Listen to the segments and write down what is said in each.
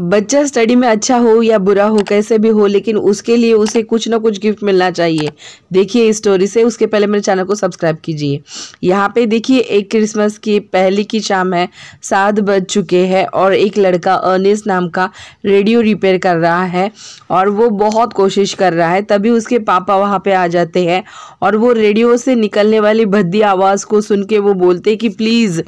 बच्चा स्टडी में अच्छा हो या बुरा हो कैसे भी हो लेकिन उसके लिए उसे कुछ ना कुछ गिफ्ट मिलना चाहिए देखिए इस स्टोरी से उसके पहले मेरे चैनल को सब्सक्राइब कीजिए यहाँ पे देखिए एक क्रिसमस की पहली की शाम है सात बज चुके हैं और एक लड़का अर्नेस नाम का रेडियो रिपेयर कर रहा है और वो बहुत कोशिश कर रहा है तभी उसके पापा वहाँ पर आ जाते हैं और वो रेडियो से निकलने वाली भद्दी आवाज़ को सुन के वो बोलते कि प्लीज़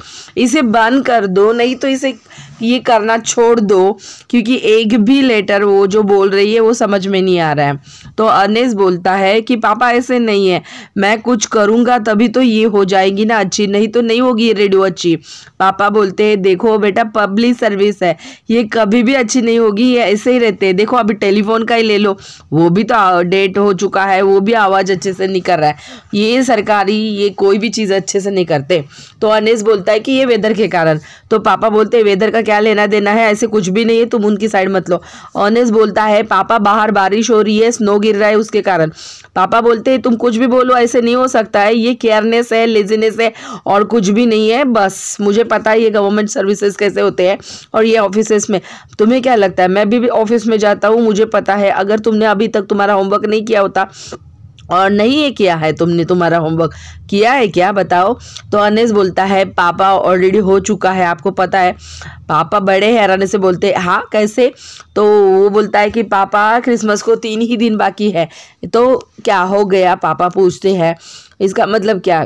इसे बंद कर दो नहीं तो इसे ये करना छोड़ दो क्योंकि एक भी लेटर वो जो बोल रही है वो समझ में नहीं आ रहा है तो अनेस बोलता है कि पापा ऐसे नहीं है मैं कुछ करूँगा तभी तो ये हो जाएगी ना अच्छी नहीं तो नहीं होगी ये रेडियो अच्छी पापा बोलते हैं देखो बेटा पब्लिक सर्विस है ये कभी भी अच्छी नहीं होगी ये ऐसे ही रहते हैं देखो अभी टेलीफोन का ही ले लो वो भी तो डेट हो चुका है वो भी आवाज़ अच्छे से नहीं कर रहा है ये सरकारी ये कोई भी चीज़ अच्छे से नहीं करते तो अनेस बोलता है कि ये वेदर के कारण तो पापा बोलते वेदर का क्या लेना देना है ऐसे कुछ भी नहीं है तुम उनकी साइड मत लो ऑनेस बोलता है पापा बाहर बारिश हो रही है स्नो गिर रहा है उसके कारण पापा बोलते हैं तुम कुछ भी बोलो ऐसे नहीं हो सकता है ये केयरनेस है लेजीनेस है और कुछ भी नहीं है बस मुझे पता है ये गवर्नमेंट सर्विसेज कैसे होते हैं और ये ऑफिस में तुम्हें क्या लगता है मैं भी ऑफिस में जाता हूँ मुझे पता है अगर तुमने अभी तक तुम्हारा होमवर्क नहीं किया होता और नहीं ये किया है तुमने तुम्हारा होमवर्क किया है क्या बताओ तो अनेस बोलता है पापा ऑलरेडी हो चुका है आपको पता है पापा बड़े हैं अनेस से बोलते हाँ कैसे तो वो बोलता है कि पापा क्रिसमस को तीन ही दिन बाकी है तो क्या हो गया पापा पूछते हैं इसका मतलब क्या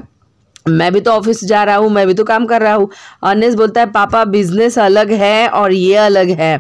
मैं भी तो ऑफिस जा रहा हूँ मैं भी तो काम कर रहा हूँ अनेस बोलता है पापा बिजनेस अलग है और ये अलग है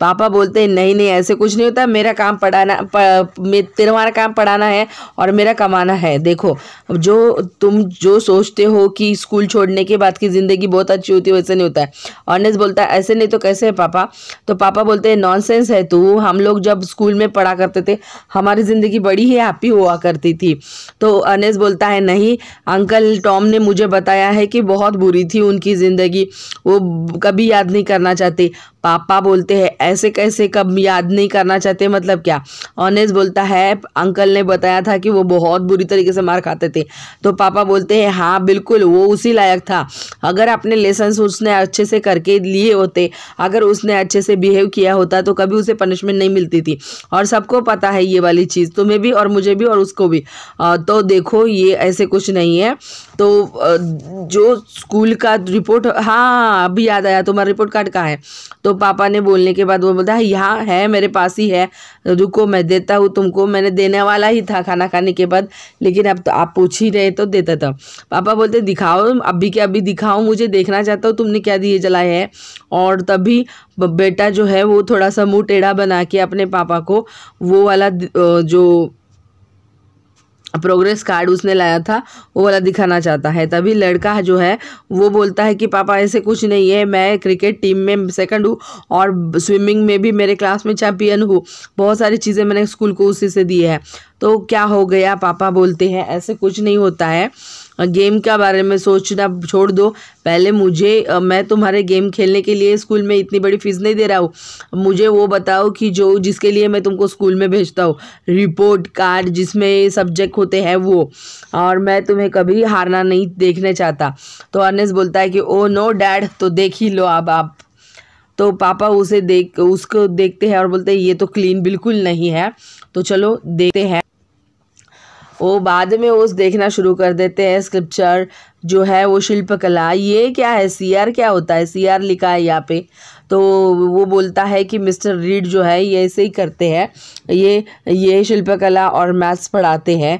पापा बोलते हैं नहीं नहीं ऐसे कुछ नहीं होता मेरा काम पढ़ाना तुम्हारा काम पढ़ाना है और मेरा कमाना है देखो जो तुम जो सोचते हो कि स्कूल छोड़ने के बाद की ज़िंदगी बहुत अच्छी होती है वैसे नहीं होता है अनेस बोलता है ऐसे नहीं तो कैसे है पापा तो पापा बोलते हैं नॉन है तू हम लोग जब स्कूल में पढ़ा करते थे हमारी ज़िंदगी बड़ी ही हैप्पी हुआ करती थी तो अनेस बोलता है नहीं अंकल टॉम मॉम ने मुझे बताया है कि बहुत बुरी थी उनकी ज़िंदगी वो कभी याद नहीं करना चाहती पापा बोलते हैं ऐसे कैसे कब याद नहीं करना चाहते मतलब क्या ऑनेस बोलता है अंकल ने बताया था कि वो बहुत बुरी तरीके से मार खाते थे तो पापा बोलते हैं हाँ बिल्कुल वो उसी लायक था अगर अपने लेसन्स उसने अच्छे से करके लिए होते अगर उसने अच्छे से बिहेव किया होता तो कभी उसे पनिशमेंट नहीं मिलती थी और सबको पता है ये वाली चीज़ तुम्हें भी और मुझे भी और उसको भी तो देखो ये ऐसे कुछ नहीं है तो जो स्कूल का रिपोर्ट हाँ अभी याद आया तुम्हारा रिपोर्ट कार्ड कहाँ है तो तो पापा ने बोलने के बाद वो है यहाँ है मेरे पास ही है रुको मैं देता हूँ तुमको मैंने देने वाला ही था खाना खाने के बाद लेकिन अब तो आप पूछ ही रहे तो देता था पापा बोलते दिखाओ अभी के अभी दिखाओ मुझे देखना चाहता हूँ तुमने क्या दिए जलाए है और तभी बेटा जो है वो थोड़ा सा मुँह टेढ़ा बना के अपने पापा को वो वाला जो प्रोग्रेस कार्ड उसने लाया था वो वाला दिखाना चाहता है तभी लड़का जो है वो बोलता है कि पापा ऐसे कुछ नहीं है मैं क्रिकेट टीम में सेकंड हूँ और स्विमिंग में भी मेरे क्लास में चैम्पियन हूँ बहुत सारी चीज़ें मैंने स्कूल को उसी से दी है तो क्या हो गया पापा बोलते हैं ऐसे कुछ नहीं होता है गेम के बारे में सोचना छोड़ दो पहले मुझे मैं तुम्हारे गेम खेलने के लिए स्कूल में इतनी बड़ी फ़ीस नहीं दे रहा हूँ मुझे वो बताओ कि जो जिसके लिए मैं तुमको स्कूल में भेजता हूँ रिपोर्ट कार्ड जिसमें सब्जेक्ट होते हैं वो और मैं तुम्हें कभी हारना नहीं देखने चाहता तो अनेस बोलता है कि ओ नो डैड तो देख ही लो अब आप तो पापा उसे देख उसको देखते हैं और बोलते हैं ये तो क्लीन बिल्कुल नहीं है तो चलो देखते हैं वो बाद में उस देखना शुरू कर देते हैं स्क्रिप्चर जो है वो शिल्पकला ये क्या है सीआर क्या होता है सीआर लिखा है यहाँ पे तो वो बोलता है कि मिस्टर रीड जो है ये ऐसे ही करते हैं ये ये शिल्पकला और मैथ्स पढ़ाते हैं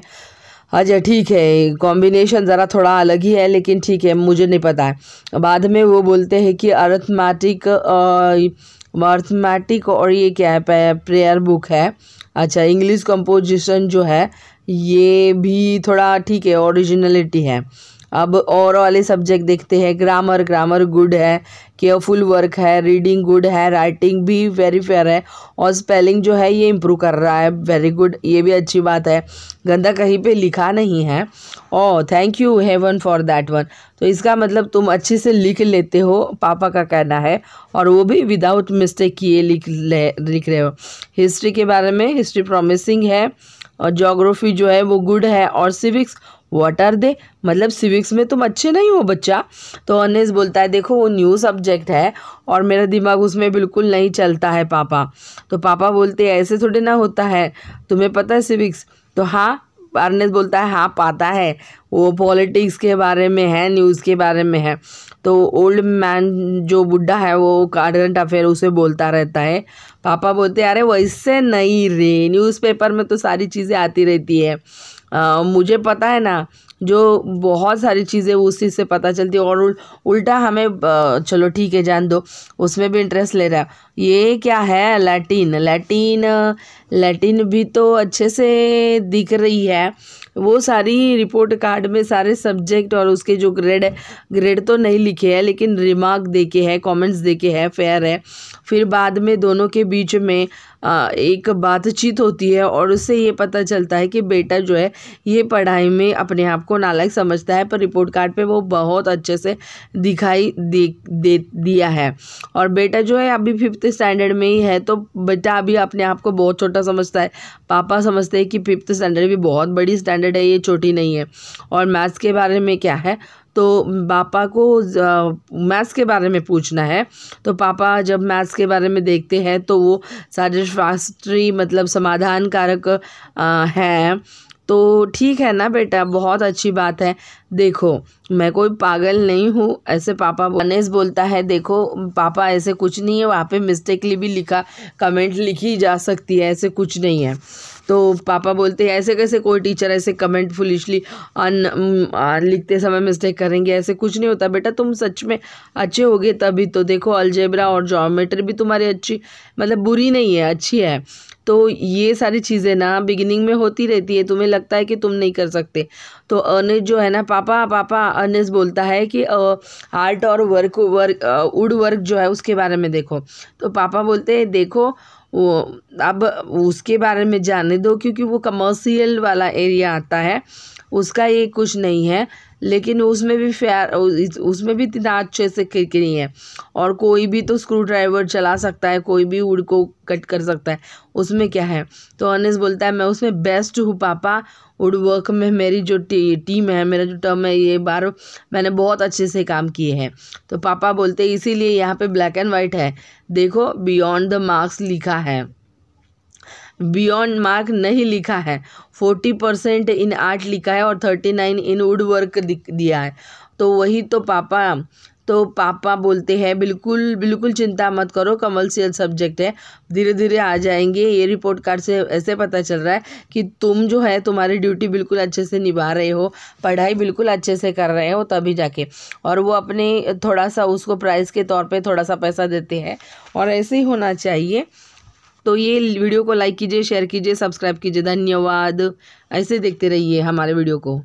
अच्छा ठीक है कॉम्बिनेशन ज़रा थोड़ा अलग ही है लेकिन ठीक है मुझे नहीं पता है बाद में वो बोलते हैं कि अर्थमैटिक अर्थमैटिक और ये क्या है प्रेयर बुक है अच्छा इंग्लिश कंपोजिशन जो है ये भी थोड़ा ठीक है ओरिजिनलिटी है अब और वाले सब्जेक्ट देखते हैं ग्रामर ग्रामर गुड है केयरफुल वर्क है रीडिंग गुड है राइटिंग भी वेरी फेयर है और स्पेलिंग जो है ये इम्प्रूव कर रहा है वेरी गुड ये भी अच्छी बात है गंदा कहीं पे लिखा नहीं है oh thank you heaven for that one तो इसका मतलब तुम अच्छे से लिख लेते हो पापा का कहना है और वो भी विदाउट मिस्टेक किए लिख ले लिख रहे हो हिस्ट्री के बारे में हिस्ट्री प्रोमिसिंग है और जोग्राफी जो है वो गुड है और सिविक्स वॉट आर दे मतलब सिविक्स में तुम अच्छे नहीं हो बच्चा तो अनेस बोलता है देखो वो न्यू सब्जेक्ट है और मेरा दिमाग उसमें बिल्कुल नहीं चलता है पापा तो पापा बोलते ऐसे थोड़े ना होता है तुम्हें पता है सिविक्स तो हाँ अर्नेस बोलता है हाँ पाता है वो पॉलिटिक्स के बारे में है न्यूज़ के बारे में है तो ओल्ड मैन जो बुढ़ा है वो करंट अफेयर उसे बोलता रहता है पापा बोलते अरे वैसे नहीं रे न्यूज़पेपर में तो सारी चीज़ें आती रहती है आ, मुझे पता है ना जो बहुत सारी चीज़ें उसी से पता चलती है और उल, उल्टा हमें चलो ठीक है जान दो उसमें भी इंटरेस्ट ले रहा है ये क्या है लैटिन लैटिन लैटिन भी तो अच्छे से दिख रही है वो सारी रिपोर्ट कार्ड में सारे सब्जेक्ट और उसके जो ग्रेड है ग्रेड तो नहीं लिखे हैं लेकिन रिमार्क देके है कमेंट्स देके है फेयर है फिर बाद में दोनों के बीच में एक बातचीत होती है और उससे ये पता चलता है कि बेटा जो है ये पढ़ाई में अपने आप को नालायक समझता है पर रिपोर्ट कार्ड पे वो बहुत अच्छे से दिखाई दे दे दिया है और बेटा जो है अभी फिफ्थ स्टैंडर्ड में ही है तो बेटा अभी अपने आप को बहुत छोटा समझता है पापा समझते हैं कि फिफ्थ स्टैंडर्ड भी बहुत बड़ी स्टैंडर्ड है ये छोटी नहीं है और मैथ्स के बारे में क्या है तो पापा को मैथ्स के बारे में पूछना है तो पापा जब मैथ्स के बारे में देखते हैं तो वो साजिशास्त्री मतलब समाधान कारक हैं तो ठीक है ना बेटा बहुत अच्छी बात है देखो मैं कोई पागल नहीं हूँ ऐसे पापा गणेश बोलता है देखो पापा ऐसे कुछ नहीं है वहाँ पे मिस्टेकली भी लिखा कमेंट लिखी जा सकती है ऐसे कुछ नहीं है तो पापा बोलते हैं ऐसे कैसे कोई टीचर ऐसे कमेंट फुलिशली लिखते समय मिस्टेक करेंगे ऐसे कुछ नहीं होता बेटा तुम सच में अच्छे होगे तभी तो देखो अलजेबरा और जोमेट्री भी तुम्हारी अच्छी मतलब बुरी नहीं है अच्छी है तो ये सारी चीज़ें ना बिगिनिंग में होती रहती है तुम्हें लगता है कि तुम नहीं कर सकते तो अनिस जो है ना पापा पापा अनिस बोलता है कि आर्ट और वर्क वर्क वुड वर्क जो है उसके बारे में देखो तो पापा बोलते हैं देखो वो अब उसके बारे में जाने दो क्योंकि वो कमर्शियल वाला एरिया आता है उसका ये कुछ नहीं है लेकिन उसमें भी फेयर उसमें भी इतना अच्छे से खिड़की नहीं है और कोई भी तो स्क्रू ड्राइवर चला सकता है कोई भी उड़ को कट कर सकता है उसमें क्या है तो अनिस बोलता है मैं उसमें बेस्ट हूँ पापा वुड वर्क में मेरी जो टी, टीम है मेरा जो टर्म है ये बार मैंने बहुत अच्छे से काम किए हैं तो पापा बोलते इसीलिए यहाँ पे ब्लैक एंड वाइट है देखो बियॉन्ड द मार्क्स लिखा है बियॉन्ड मार्क नहीं लिखा है फोर्टी परसेंट इन आर्ट लिखा है और thirty nine in wood work दिया है तो वही तो पापा तो पापा बोलते हैं बिल्कुल बिल्कुल चिंता मत करो कमर्शियल सब्जेक्ट है धीरे धीरे आ जाएंगे ये रिपोर्ट कार्ड से ऐसे पता चल रहा है कि तुम जो है तुम्हारी ड्यूटी बिल्कुल अच्छे से निभा रहे हो पढ़ाई बिल्कुल अच्छे से कर रहे हो तभी जाके और वो अपने थोड़ा सा उसको प्राइज़ के तौर पर थोड़ा सा पैसा देते हैं और ऐसे ही होना चाहिए तो ये वीडियो को लाइक कीजिए शेयर कीजिए सब्सक्राइब कीजिए धन्यवाद ऐसे देखते रहिए हमारे वीडियो को